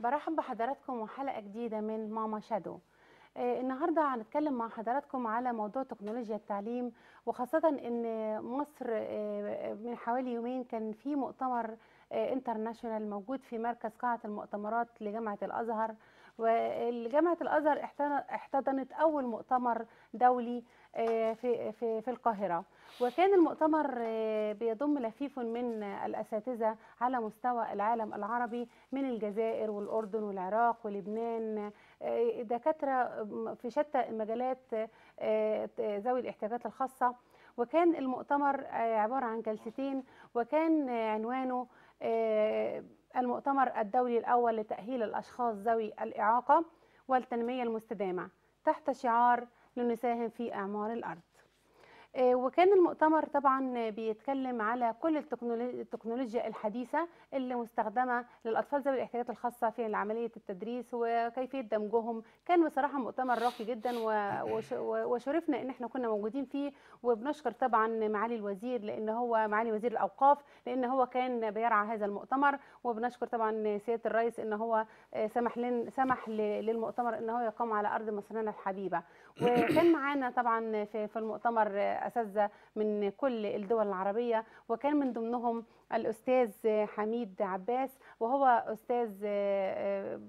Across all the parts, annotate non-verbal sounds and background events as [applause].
برحب بحضراتكم وحلقة جديدة من ماما شادو آه، النهاردة هنتكلم مع حضراتكم على موضوع تكنولوجيا التعليم وخاصة ان مصر آه، آه، من حوالي يومين كان في مؤتمر انترناشونال موجود في مركز قاعة المؤتمرات لجامعة الازهر وجامعه الازهر احتضنت اول مؤتمر دولي آه، في في في القاهره وكان المؤتمر آه، بيضم لفيف من الاساتذه على مستوى العالم العربي من الجزائر والاردن والعراق ولبنان آه، دكاتره في شتى المجالات ذوي الاحتياجات الخاصه وكان المؤتمر عباره عن جلستين وكان عنوانه المؤتمر الدولي الأول لتأهيل الأشخاص ذوي الإعاقة والتنمية المستدامة تحت شعار لنساهم في إعمار الأرض آه، وكان المؤتمر طبعا بيتكلم على كل التكنولوجيا الحديثة اللي مستخدمة للأطفال ذوي الاحتياجات الخاصة في عملية التدريس وكيفية دمجهم كان بصراحة مؤتمر راقي جدا وشرفنا إن احنا كنا موجودين فيه وبنشكر طبعا معالي الوزير لأن هو معالي وزير الأوقاف لأن هو كان بيرعى هذا المؤتمر وبنشكر طبعا سيادة الرئيس إن هو آه، سمح سمح للمؤتمر إن هو يقام على أرض مصرنا الحبيبة وكان معانا طبعا في في المؤتمر اساتذه من كل الدول العربيه وكان من ضمنهم الاستاذ حميد عباس وهو استاذ آه،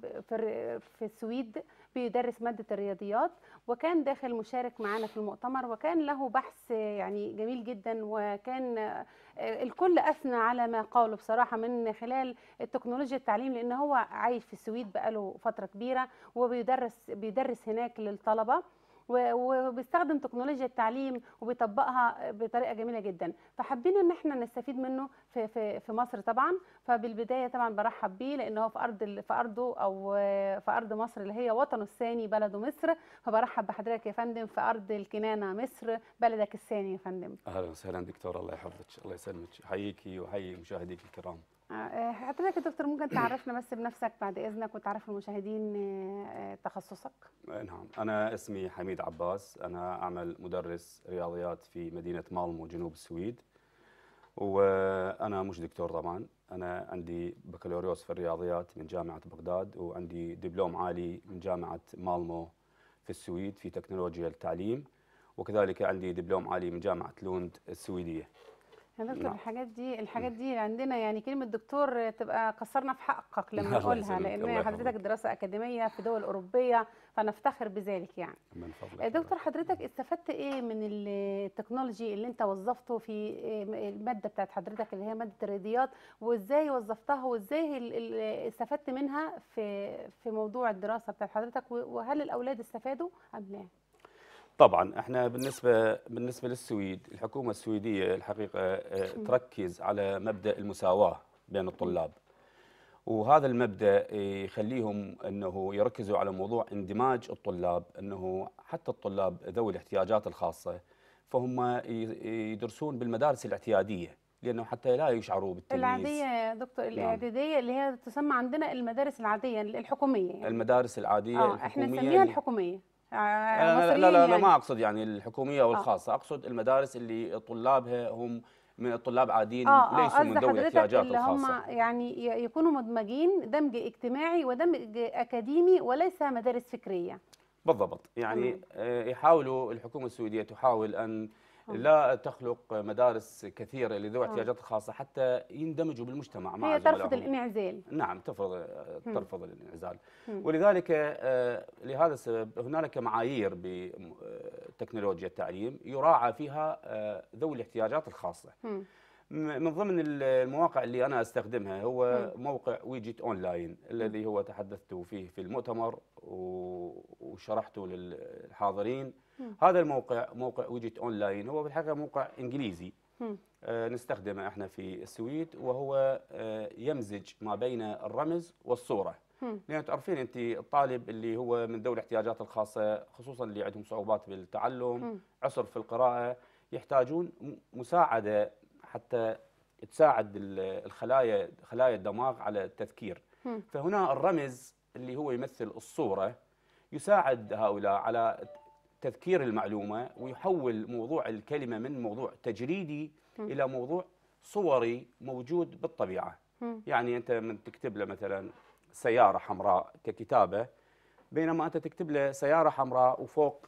في السويد بيدرس ماده الرياضيات وكان داخل مشارك معانا في المؤتمر وكان له بحث يعني جميل جدا وكان آه، الكل اثنى على ما قاله بصراحه من خلال التكنولوجيا التعليم لان هو عايش في السويد بقاله فتره كبيره وبيدرس بيدرس هناك للطلبه وبيستخدم تكنولوجيا التعليم وبيطبقها بطريقه جميله جدا فحابين ان احنا نستفيد منه في في في مصر طبعا فبالبدايه طبعا برحب بيه لان هو في ارض في ارضه او في ارض مصر اللي هي وطنه الثاني بلده مصر فبرحب بحضرتك يا فندم في ارض الكنانه مصر بلدك الثاني يا فندم اهلا وسهلا دكتور الله يحفظك الله يسلمك حييكي وحيي مشاهديك الكرام آه، آه، حضرتك يا دكتور ممكن تعرفنا بس بنفسك بعد اذنك وتعرف المشاهدين آه، تخصصك نعم انا اسمي حميد عباس انا اعمل مدرس رياضيات في مدينه مالمو جنوب السويد وانا مش دكتور طبعا انا عندي بكالوريوس في الرياضيات من جامعه بغداد وعندي دبلوم عالي من جامعه مالمو في السويد في تكنولوجيا التعليم وكذلك عندي دبلوم عالي من جامعه لوند السويديه دكتور نعم. الحاجات دي الحاجات دي عندنا يعني كلمه دكتور تبقى كسرنا في حقك [laughs] لما نقولها لان حضرتك دراسه اكاديميه في دول اوروبيه فنفتخر بذلك يعني فضلك آه، دكتور حضرتك استفدت ايه من التكنولوجي اللي انت وظفته في آه، الماده بتاعت حضرتك اللي هي ماده الرياضيات وازاي وظفتها وازاي استفدت منها في في موضوع الدراسه بتاعت حضرتك وهل الاولاد استفادوا ام لا طبعا احنا بالنسبه بالنسبه للسويد الحكومه السويديه الحقيقه آه، تركز على مبدا المساواه بين الطلاب وهذا المبدا آه، يخليهم انه يركزوا على موضوع اندماج الطلاب انه حتى الطلاب ذوي الاحتياجات الخاصه فهم يدرسون بالمدارس الاعتياديه لانه حتى لا يشعروا بالتمييز العاديه يا دكتور نعم. الاعداديه اللي هي تسمى عندنا المدارس العاديه الحكوميه يعني. المدارس العاديه آه الحكوميه احنا نسميها الحكوميه آه، لا لا لا, ما يعني. اقصد يعني الحكوميه آه. والخاصه آه. اقصد المدارس اللي طلابها هم من الطلاب عاديين آه, آه، ليسوا من ذوي الاحتياجات الخاصه هم يعني يكونوا مدمجين دمج اجتماعي ودمج اكاديمي وليس مدارس فكريه بالضبط يعني آه يحاولوا الحكومه السويديه تحاول ان آه. لا تخلق مدارس كثيره لذوي آه. احتياجات خاصه حتى يندمجوا بالمجتمع مع هي ترفض الانعزال نعم ترفض ترفض الانعزال ولذلك آه، لهذا السبب هنالك معايير بتكنولوجيا التعليم يراعى فيها ذوي الاحتياجات الخاصه من ضمن المواقع اللي انا استخدمها هو موقع ويجيت اونلاين الذي هو تحدثت فيه في المؤتمر وشرحته للحاضرين هذا الموقع موقع ويجت اونلاين هو بالحقيقه موقع انجليزي آه، نستخدمه احنا في السويد وهو آه، يمزج ما بين الرمز والصوره لان تعرفين انت الطالب اللي هو من ذوي الاحتياجات الخاصه خصوصا اللي عندهم صعوبات بالتعلم عسر في القراءه يحتاجون مساعده حتى تساعد الخلايا خلايا الدماغ على التذكير فهنا الرمز اللي هو يمثل الصوره يساعد هؤلاء على تذكير المعلومه ويحول موضوع الكلمه من موضوع تجريدي الى موضوع صوري موجود بالطبيعه يعني انت من تكتب له مثلا سياره حمراء ككتابه بينما انت تكتب له سياره حمراء وفوق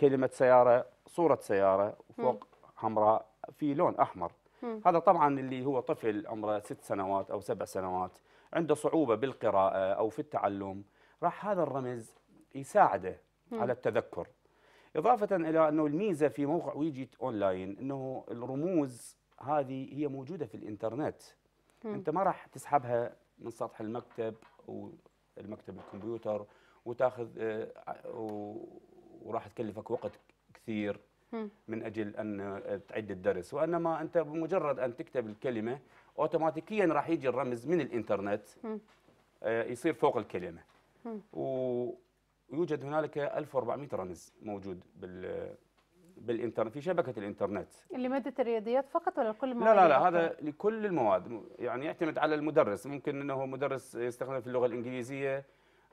كلمه سياره صوره سياره وفوق حمراء في لون احمر هذا طبعا اللي هو طفل عمره ست سنوات او سبع سنوات عنده صعوبه بالقراءه او في التعلم راح هذا الرمز يساعده على التذكر إضافة إلى أنه الميزة في موقع ويجيت أونلاين أنه الرموز هذه هي موجودة في الإنترنت م. أنت ما راح تسحبها من سطح المكتب أو المكتب الكمبيوتر وتاخذ آه، وراح تكلفك وقت كثير من اجل ان تعد الدرس وانما انت بمجرد ان تكتب الكلمه اوتوماتيكيا راح يجي الرمز من الانترنت آه، يصير فوق الكلمه يوجد هنالك 1400 رمز موجود بال بالانترنت في شبكه الانترنت لماده الرياضيات فقط ولا لكل المواد لا لا لا هذا لكل المواد يعني يعتمد على المدرس ممكن انه مدرس يستخدم في اللغه الانجليزيه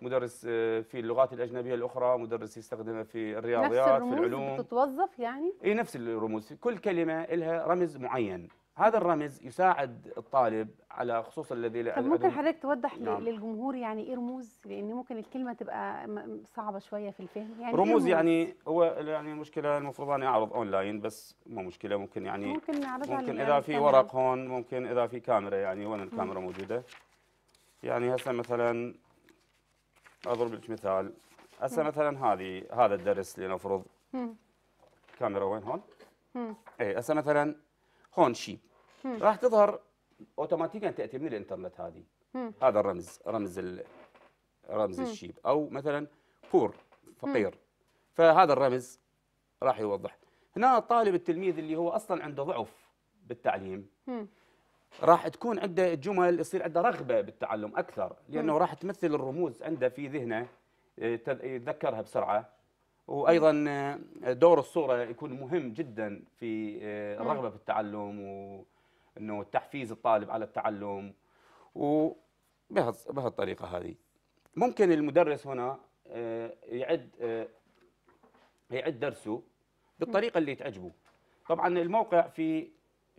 مدرس آه، في اللغات الاجنبيه الاخرى مدرس يستخدمها في الرياضيات نفس الرموز في العلوم بتتوظف يعني اي نفس الرموز كل كلمه لها رمز معين هذا الرمز يساعد الطالب على خصوصا الذي طب ممكن حضرتك توضح نعم. للجمهور يعني ايه رموز لان ممكن الكلمه تبقى صعبه شويه في الفهم يعني إيه رموز, رموز يعني هو يعني المشكله المفروض اني اعرض اونلاين بس مو مشكله ممكن يعني ممكن نعرضها ممكن اذا في ورق هون ممكن اذا في كاميرا يعني وين الكاميرا مم. موجوده يعني هسه مثلا اضرب لك مثال هسه مثلا هذه هذا الدرس لنفرض كاميرا وين هون؟ اي هسه مثلا هون شيء راح تظهر اوتوماتيكيا تاتي من الانترنت هذه هذا الرمز رمز ال... رمز مم. الشيب او مثلا بور فقير مم. فهذا الرمز راح يوضح هنا الطالب التلميذ اللي هو اصلا عنده ضعف بالتعليم راح تكون عنده جمل يصير عنده رغبه بالتعلم اكثر لانه راح تمثل الرموز عنده في ذهنه آه، يتذكرها بسرعه وايضا آه، دور الصوره يكون مهم جدا في آه، الرغبه في التعلم وانه تحفيز الطالب على التعلم وبهالطريقه هذه ممكن المدرس هنا آه، يعد يعد درسه بالطريقه اللي تعجبه طبعا الموقع في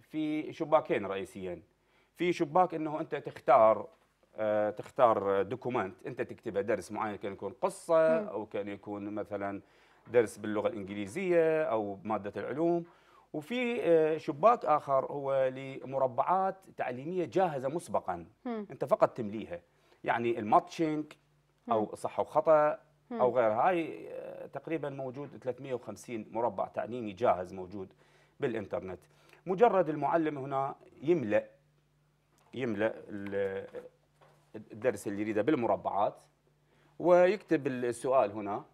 في شباكين رئيسيا في شباك انه انت تختار آه، تختار دوكومنت انت تكتبه درس معين كان يكون قصه او كان يكون مثلا درس باللغه الانجليزيه او ماده العلوم وفي آه، شباك اخر هو لمربعات تعليميه جاهزه مسبقا انت فقط تمليها يعني الماتشنج او صح وخطا او غير هاي آه، تقريبا موجود 350 مربع تعليمي جاهز موجود بالانترنت مجرد المعلم هنا يملا يملا الدرس اللي يريده بالمربعات ويكتب السؤال هنا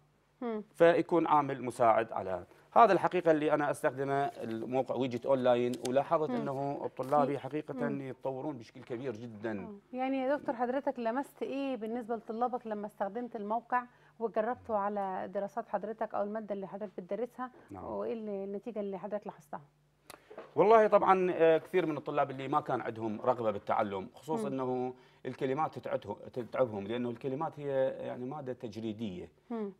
فيكون عامل مساعد على هذا الحقيقه اللي انا استخدمه الموقع ويجت اونلاين ولاحظت مم. انه الطلاب حقيقه مم. يتطورون بشكل كبير جدا مم. يعني يا دكتور حضرتك لمست ايه بالنسبه لطلابك لما استخدمت الموقع وجربته على دراسات حضرتك او الماده اللي حضرتك بتدرسها نعم. وايه النتيجه اللي حضرتك لاحظتها والله طبعا آه، كثير من الطلاب اللي ما كان عندهم رغبه بالتعلم خصوصا انه الكلمات تتعبهم تتعبهم لانه الكلمات هي يعني ماده تجريديه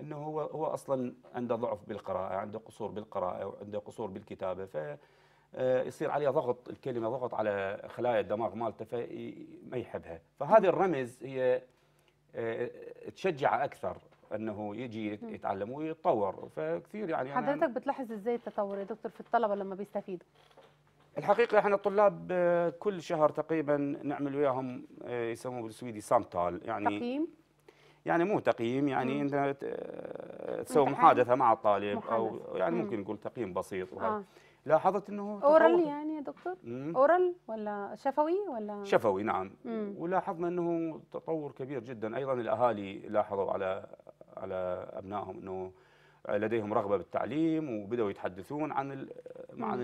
انه هو هو اصلا عنده ضعف بالقراءه عنده قصور بالقراءه عنده قصور بالكتابه ف آه، يصير عليه ضغط الكلمه ضغط على خلايا الدماغ مالته فما يحبها فهذه الرمز هي آه، تشجع اكثر انه يجي يتعلم ويتطور فكثير يعني حضرتك بتلاحظ ازاي التطور يا دكتور في الطلبه لما بيستفيدوا الحقيقه احنا الطلاب آه، كل شهر تقريبا نعمل وياهم آه، يسموه بالسويدي سامتال يعني تقييم يعني مو تقييم يعني انت آه، تسوي محادثه مع الطالب او يعني ممكن نقول تقييم بسيط وهذا آه. لاحظت انه اورال يعني يا دكتور اورال ولا شفوي ولا شفوي نعم مم. ولاحظنا انه تطور كبير جدا ايضا الاهالي لاحظوا على على ابنائهم انه لديهم رغبه بالتعليم وبداوا يتحدثون عن عن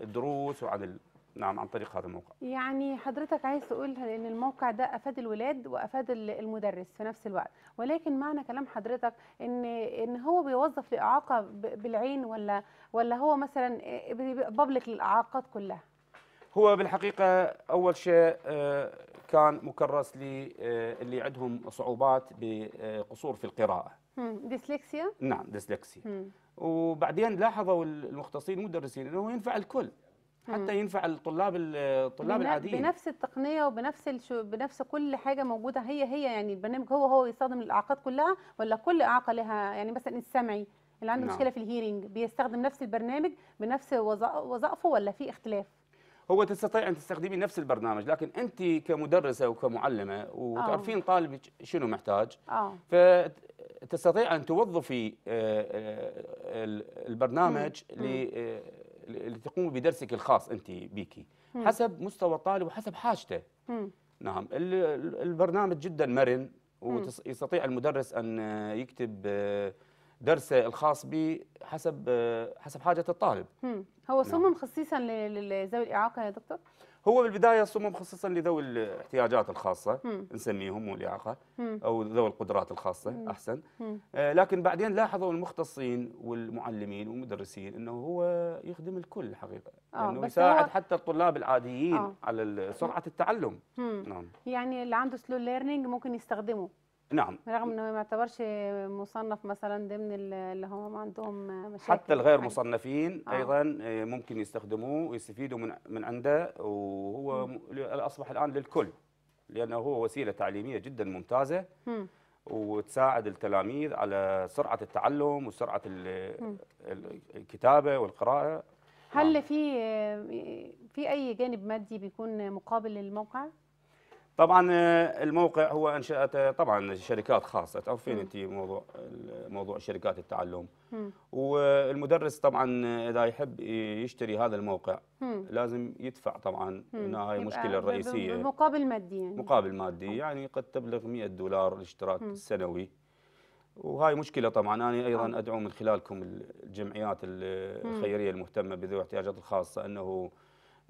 الدروس وعن نعم عن طريق هذا الموقع يعني حضرتك عايز تقول ان الموقع ده افاد الولاد وافاد المدرس في نفس الوقت ولكن معنى كلام حضرتك ان ان هو بيوظف الاعاقه بالعين ولا ولا هو مثلا بابليك للاعاقات كلها هو بالحقيقه اول شيء آه، كان مكرس آه، للي عندهم صعوبات بقصور في القراءه ديسلكسيا نعم ديسلكسيا وبعدين لاحظوا المختصين المدرسين انه ينفع الكل حتى ينفع الطلاب الطلاب العاديين بنفس التقنيه وبنفس الشو بنفس كل حاجه موجوده هي هي يعني البرنامج هو هو يستخدم الاعاقات كلها ولا كل اعاقه لها يعني مثلا السمعي اللي عنده نعم. مشكله في الهيرنج بيستخدم نفس البرنامج بنفس وظائفه ولا في اختلاف هو تستطيع ان تستخدمي نفس البرنامج لكن انت كمدرسه وكمعلمه آه. وتعرفين طالبك شنو محتاج آه. تستطيع ان توظفي آه، آه، البرنامج آه، لتقوم بدرسك الخاص انت بيكي حسب مستوى الطالب وحسب حاجته نعم البرنامج جدا مرن ويستطيع المدرس ان يكتب درسه الخاص به حسب حسب حاجه الطالب هو نعم. صمم خصيصا لذوي الاعاقه يا دكتور هو بالبدايه صمم خصوصا لذوي الاحتياجات الخاصه مم. نسميهم والاعاقه او ذوي القدرات الخاصه مم. احسن مم. آه، لكن بعدين لاحظوا المختصين والمعلمين والمدرسين انه هو يخدم الكل حقيقه آه انه يساعد هو... حتى الطلاب العاديين آه. على سرعه التعلم نعم يعني اللي عنده سلو ليرنينج ممكن يستخدمه نعم رغم انه ما يعتبرش مصنف مثلا ضمن اللي هم عندهم مشاكل حتى الغير مصنفين آه. ايضا آه، ممكن يستخدموه ويستفيدوا من من عنده وهو اصبح الان للكل لانه هو وسيله تعليميه جدا ممتازه م. وتساعد التلاميذ على سرعه التعلم وسرعه الكتابه والقراءه هل نعم. في آه، في اي جانب مادي بيكون مقابل للموقع؟ طبعا آه، الموقع هو انشاته آه، طبعا شركات خاصه تعرفين انت موضوع موضوع شركات التعلم والمدرس طبعا آه، اذا يحب يشتري هذا الموقع لازم يدفع طبعا هنا هاي المشكله الرئيسيه مقابل مادي يعني مقابل مادي يعني قد تبلغ 100 دولار الاشتراك السنوي وهاي مشكله طبعا انا ايضا ادعو من خلالكم الجمعيات الخيريه المهتمه بذوي الاحتياجات الخاصه انه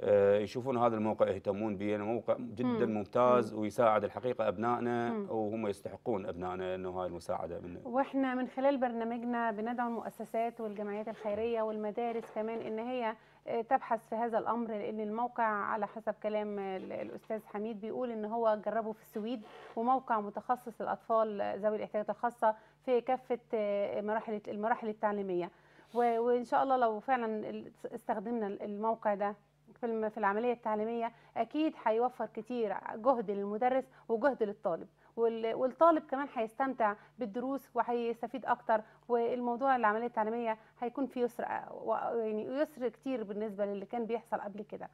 آه، يشوفون هذا الموقع يهتمون به يعني موقع جدا مم. ممتاز مم. ويساعد الحقيقه ابنائنا وهم يستحقون ابنائنا انه هاي المساعده منه. واحنا من خلال برنامجنا بندعو المؤسسات والجمعيات الخيريه والمدارس كمان ان هي آه، تبحث في هذا الامر لان الموقع على حسب كلام الاستاذ حميد بيقول ان هو جربه في السويد وموقع متخصص للاطفال آه، ذوي الاحتياجات الخاصه في كافه مراحل المراحل التعليميه وان شاء الله لو فعلا استخدمنا الموقع ده في العمليه التعليميه اكيد هيوفر كتير جهد للمدرس وجهد للطالب والطالب كمان هيستمتع بالدروس وهيستفيد اكتر والموضوع العمليه التعليميه هيكون فيه يسر يعني يسر كتير بالنسبه للي كان بيحصل قبل كده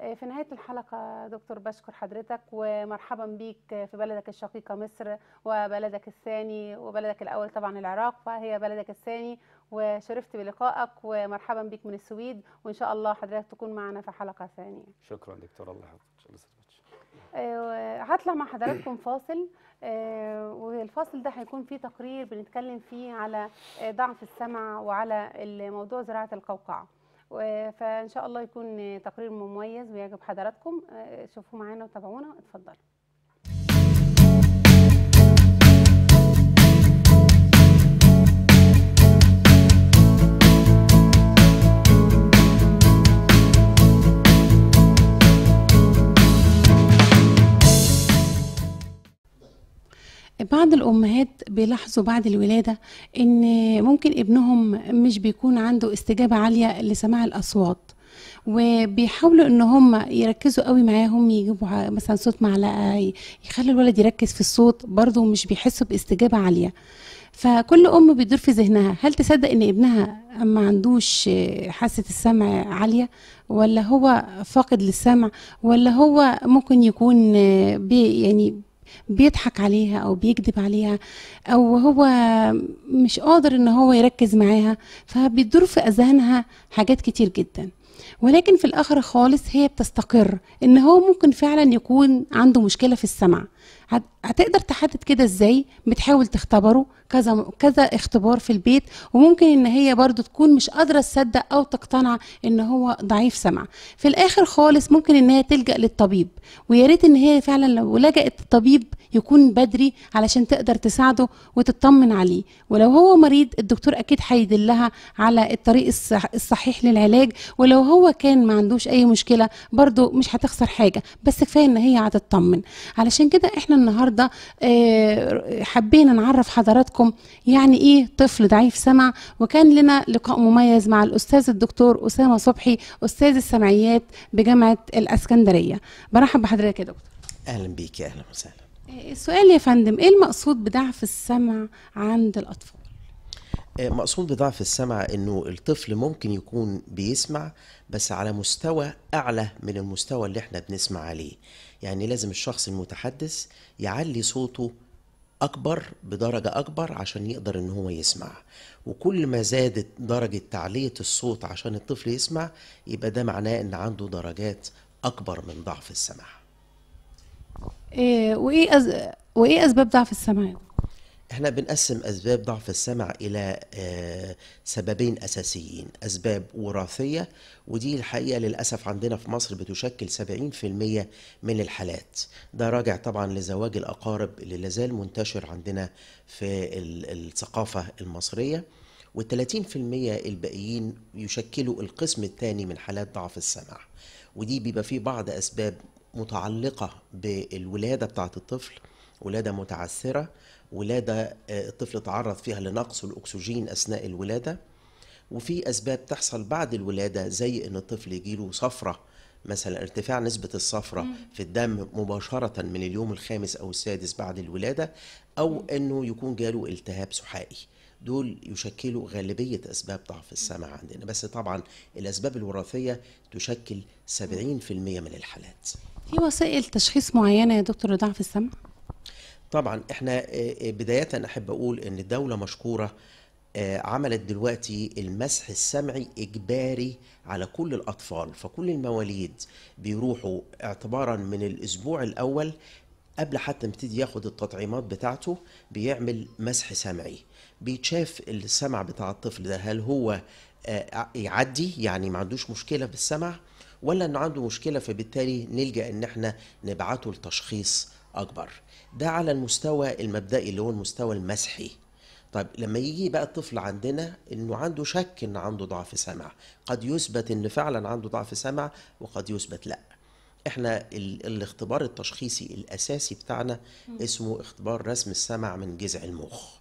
آه، في نهاية الحلقة دكتور بشكر حضرتك ومرحبا بيك في بلدك الشقيقة مصر وبلدك الثاني وبلدك الأول طبعا العراق فهي بلدك الثاني وشرفت بلقائك ومرحبا بك من السويد وان شاء الله حضرتك تكون معنا في حلقه ثانيه شكرا دكتور الله يحفظك هطلع آه، مع حضراتكم فاصل آه، والفاصل ده هيكون فيه تقرير بنتكلم فيه على آه، ضعف السمع وعلى الموضوع زراعه القوقعه فان شاء الله يكون تقرير مميز ويعجب حضراتكم شوفوا معانا وتابعونا اتفضلوا بعض الأمهات بيلاحظوا بعد الولادة إن ممكن ابنهم مش بيكون عنده استجابة عالية لسماع الأصوات وبيحاولوا ان هم يركزوا قوي معاهم يجيبوا مثلا صوت معلقه يخلي الولد يركز في الصوت برضه مش بيحسوا باستجابه عاليه فكل ام بيدور في ذهنها هل تصدق ان ابنها ما عندوش حاسه السمع عاليه ولا هو فاقد للسمع ولا هو ممكن يكون بي يعني بيضحك عليها او بيكذب عليها او هو مش قادر ان هو يركز معاها فبيدور في اذهانها حاجات كتير جدا ولكن في الاخر خالص هي بتستقر ان هو ممكن فعلا يكون عنده مشكله في السمع هتقدر تحدد كده ازاي بتحاول تختبره كذا كذا اختبار في البيت وممكن ان هي برضو تكون مش قادره تصدق او تقتنع ان هو ضعيف سمع في الاخر خالص ممكن ان هي تلجا للطبيب ويا ريت ان هي فعلا لو لجأت الطبيب يكون بدري علشان تقدر تساعده وتطمن عليه ولو هو مريض الدكتور اكيد هيدلها على الطريق الصحيح للعلاج ولو هو كان ما عندوش اي مشكله برضو مش هتخسر حاجه بس كفايه ان هي هتطمن علشان كده احنا النهارده آه، حبينا نعرف حضراتكم يعني ايه طفل ضعيف سمع وكان لنا لقاء مميز مع الاستاذ الدكتور اسامه صبحي استاذ السمعيات بجامعه الاسكندريه برحب بحضرتك يا دكتور اهلا بيك اهلا وسهلا آه، السؤال يا فندم ايه المقصود بضعف السمع عند الاطفال آه، مقصود بضعف السمع انه الطفل ممكن يكون بيسمع بس على مستوى اعلى من المستوى اللي احنا بنسمع عليه يعني لازم الشخص المتحدث يعلي صوته اكبر بدرجه اكبر عشان يقدر ان هو يسمع وكل ما زادت درجه تعليه الصوت عشان الطفل يسمع يبقى ده معناه ان عنده درجات اكبر من ضعف السمع إيه وايه أز... وايه اسباب ضعف السمع احنا بنقسم اسباب ضعف السمع الى آه، سببين اساسيين اسباب وراثيه ودي الحقيقه للاسف عندنا في مصر بتشكل 70% من الحالات ده راجع طبعا لزواج الاقارب اللي لازال منتشر عندنا في الثقافه المصريه و 30 الباقيين يشكلوا القسم الثاني من حالات ضعف السمع ودي بيبقى فيه بعض اسباب متعلقه بالولاده بتاعه الطفل ولاده متعثره ولاده آه، الطفل تعرض فيها لنقص الاكسجين اثناء الولاده وفي اسباب تحصل بعد الولاده زي ان الطفل يجيله صفره مثلا ارتفاع نسبة الصفرة في الدم مباشرة من اليوم الخامس أو السادس بعد الولادة أو أنه يكون جاله التهاب سحائي دول يشكلوا غالبية أسباب ضعف السمع عندنا بس طبعا الأسباب الوراثية تشكل 70% من الحالات في وسائل تشخيص معينة يا دكتور لضعف السمع؟ طبعا احنا آه، آه، بداية احب اقول ان الدولة مشكورة آه، عملت دلوقتي المسح السمعي اجباري على كل الاطفال فكل المواليد بيروحوا اعتبارا من الاسبوع الاول قبل حتى يبتدي ياخد التطعيمات بتاعته بيعمل مسح سمعي بيتشاف السمع بتاع الطفل ده هل هو يعدي يعني ما عندوش مشكلة بالسمع ولا انه عنده مشكلة فبالتالي نلجأ ان احنا نبعته لتشخيص اكبر ده على المستوى المبدئي اللي هو المستوى المسحي طيب لما يجي بقى الطفل عندنا انه عنده شك ان عنده ضعف سمع قد يثبت ان فعلا عنده ضعف سمع وقد يثبت لا احنا الاختبار التشخيصي الاساسي بتاعنا اسمه اختبار رسم السمع من جذع المخ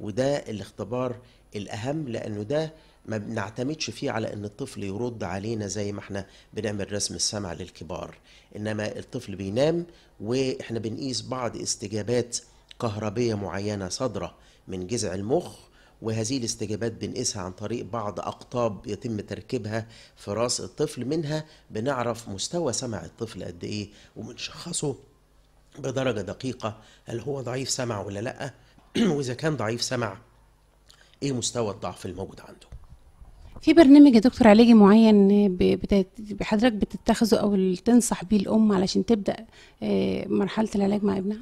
وده الاختبار الاهم لانه ده ما بنعتمدش فيه على ان الطفل يرد علينا زي ما احنا بنعمل رسم السمع للكبار انما الطفل بينام واحنا بنقيس بعض استجابات كهربيه معينه صادره من جذع المخ وهذه الاستجابات بنقيسها عن طريق بعض أقطاب يتم تركيبها في راس الطفل منها بنعرف مستوى سمع الطفل قد إيه وبنشخصه بدرجة دقيقة هل هو ضعيف سمع ولا لأ [clears throat] وإذا كان ضعيف سمع إيه مستوى الضعف الموجود عنده في برنامج يا دكتور علاجي معين حضرتك بتتخذه او تنصح بيه الام علشان تبدا آه، مرحله العلاج مع ابنها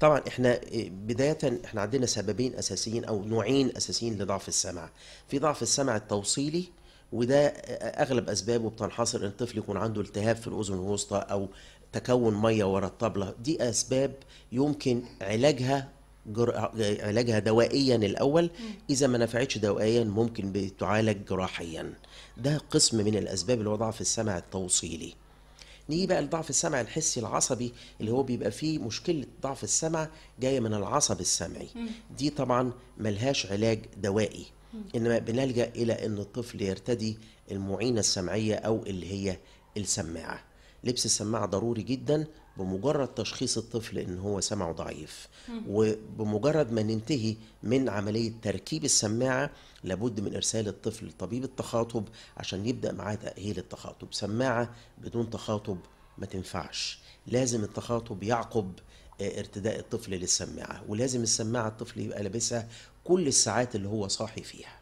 طبعا احنا آه، بدايه احنا عندنا سببين اساسيين او نوعين اساسيين لضعف السمع في ضعف السمع التوصيلي وده آه، اغلب اسبابه بتنحصر ان الطفل يكون عنده التهاب في الاذن الوسطى او تكون ميه ورا الطبله دي اسباب يمكن علاجها جر... علاجها دوائيا الاول اذا ما نفعتش دوائيا ممكن بتعالج جراحيا ده قسم من الاسباب اللي هو ضعف السمع التوصيلي نيجي بقى لضعف السمع الحسي العصبي اللي هو بيبقى فيه مشكله ضعف السمع جايه من العصب السمعي دي طبعا ملهاش علاج دوائي انما بنلجا الى ان الطفل يرتدي المعينه السمعيه او اللي هي السماعه لبس السماعه ضروري جدا بمجرد تشخيص الطفل ان هو سمعه ضعيف وبمجرد ما ننتهي من عمليه تركيب السماعه لابد من ارسال الطفل لطبيب التخاطب عشان يبدا معاه تاهيل التخاطب سماعه بدون تخاطب ما تنفعش لازم التخاطب يعقب آه، ارتداء الطفل للسماعه ولازم السماعه الطفل يبقى لابسها كل الساعات اللي هو صاحي فيها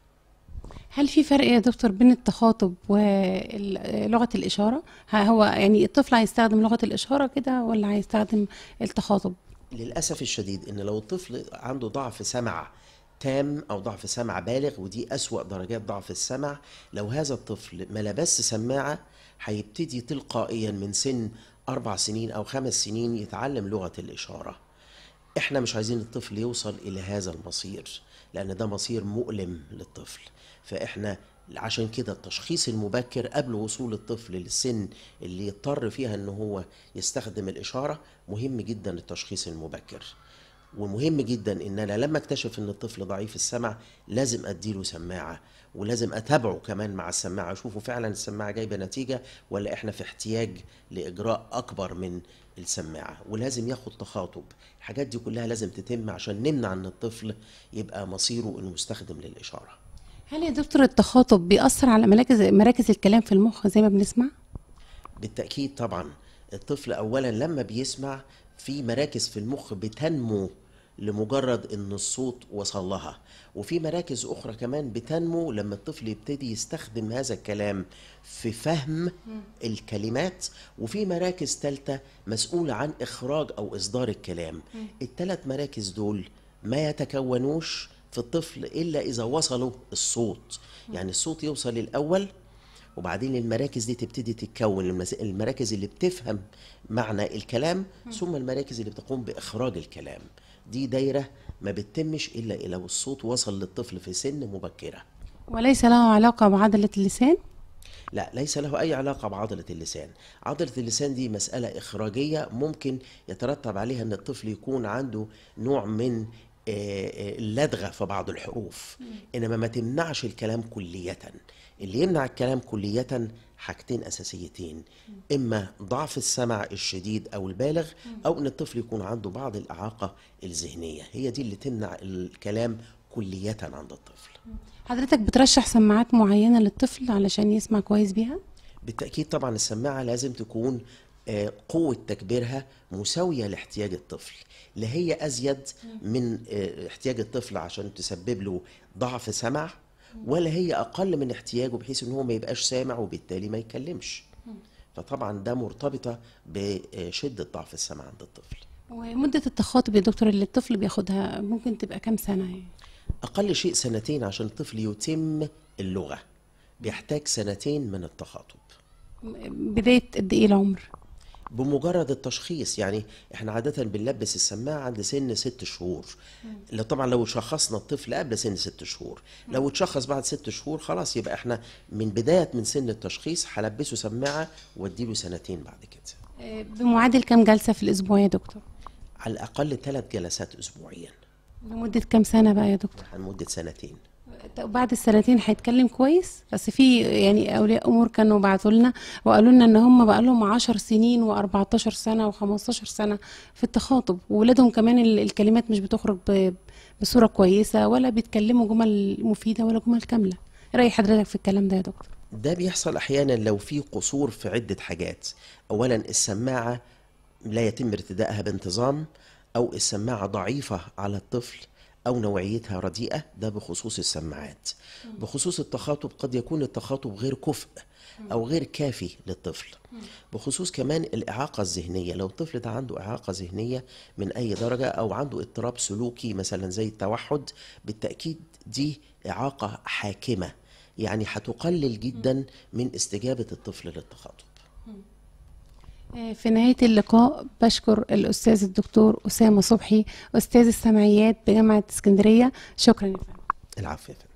هل في فرق يا دكتور بين التخاطب ولغه الاشاره هو يعني الطفل هيستخدم لغه الاشاره كده ولا هيستخدم التخاطب للاسف الشديد ان لو الطفل عنده ضعف سمع تام او ضعف سمع بالغ ودي اسوا درجات ضعف السمع لو هذا الطفل ما لبس سماعه هيبتدي تلقائيا من سن اربع سنين او خمس سنين يتعلم لغه الاشاره احنا مش عايزين الطفل يوصل الى هذا المصير لان ده مصير مؤلم للطفل فاحنا عشان كده التشخيص المبكر قبل وصول الطفل للسن اللي يضطر فيها ان هو يستخدم الاشاره مهم جدا التشخيص المبكر ومهم جدا ان انا لما اكتشف ان الطفل ضعيف السمع لازم اديله سماعه ولازم اتابعه كمان مع السماعه اشوفه فعلا السماعه جايبه نتيجه ولا احنا في احتياج لاجراء اكبر من السماعه ولازم ياخد تخاطب الحاجات دي كلها لازم تتم عشان نمنع ان الطفل يبقى مصيره انه مستخدم للاشاره هل يا دكتور التخاطب بيأثر على مراكز مراكز الكلام في المخ زي ما بنسمع؟ بالتأكيد طبعا الطفل أولا لما بيسمع في مراكز في المخ بتنمو لمجرد ان الصوت وصل لها وفي مراكز اخرى كمان بتنمو لما الطفل يبتدي يستخدم هذا الكلام في فهم الكلمات وفي مراكز ثالثه مسؤوله عن اخراج او اصدار الكلام الثلاث مراكز دول ما يتكونوش في الطفل الا اذا وصلوا الصوت يعني الصوت يوصل الاول وبعدين المراكز دي تبتدي تتكون المراكز اللي بتفهم معنى الكلام ثم المراكز اللي بتقوم باخراج الكلام دي دايره ما بتتمش الا لو الصوت وصل للطفل في سن مبكره وليس له علاقه بعضله اللسان لا ليس له أي علاقة بعضلة اللسان عضلة اللسان دي مسألة إخراجية ممكن يترتب عليها أن الطفل يكون عنده نوع من اللدغه في بعض الحروف انما ما تمنعش الكلام كليه اللي يمنع الكلام كليه حاجتين اساسيتين اما ضعف السمع الشديد او البالغ او ان الطفل يكون عنده بعض الاعاقه الذهنيه هي دي اللي تمنع الكلام كليه عند الطفل حضرتك بترشح سماعات معينه للطفل علشان يسمع كويس بيها بالتاكيد طبعا السماعه لازم تكون آه، قوة تكبيرها مساوية لاحتياج الطفل لا هي أزيد من آه، احتياج الطفل عشان تسبب له ضعف سمع ولا هي أقل من احتياجه بحيث إن هو ما يبقاش سامع وبالتالي ما يتكلمش فطبعا ده مرتبطة بشدة ضعف السمع عند الطفل ومدة التخاطب يا دكتور اللي الطفل بياخدها ممكن تبقى كام سنة يعني؟ أقل شيء سنتين عشان الطفل يتم اللغة بيحتاج سنتين من التخاطب بداية قد إيه العمر؟ بمجرد التشخيص يعني احنا عاده بنلبس السماعه عند سن ست شهور لو طبعا لو شخصنا الطفل قبل سن ست شهور لو اتشخص بعد ست شهور خلاص يبقى احنا من بدايه من سن التشخيص هلبسه سماعه واديله سنتين بعد كده آه، بمعادل كم جلسه في الاسبوع يا دكتور على الاقل ثلاث جلسات اسبوعيا لمده كم سنه بقى يا دكتور لمده سنتين بعد السنتين هيتكلم كويس بس في يعني اولياء امور كانوا بعتوا لنا وقالوا لنا ان هم بقى لهم 10 سنين و14 سنه و15 سنه في التخاطب واولادهم كمان الكلمات مش بتخرج بصوره كويسه ولا بيتكلموا جمل مفيده ولا جمل كامله إيه راي حضرتك في الكلام ده يا دكتور ده بيحصل احيانا لو في قصور في عده حاجات اولا السماعه لا يتم ارتدائها بانتظام او السماعه ضعيفه على الطفل أو نوعيتها رديئة ده بخصوص السماعات بخصوص التخاطب قد يكون التخاطب غير كفء أو غير كافي للطفل بخصوص كمان الإعاقة الذهنية لو الطفل ده عنده إعاقة ذهنية من أي درجة أو عنده اضطراب سلوكي مثلا زي التوحد بالتأكيد دي إعاقة حاكمة يعني هتقلل جدا من استجابة الطفل للتخاطب آه، في نهاية اللقاء بشكر الأستاذ الدكتور أسامة صبحي أستاذ السمعيات بجامعة اسكندرية شكرا العفو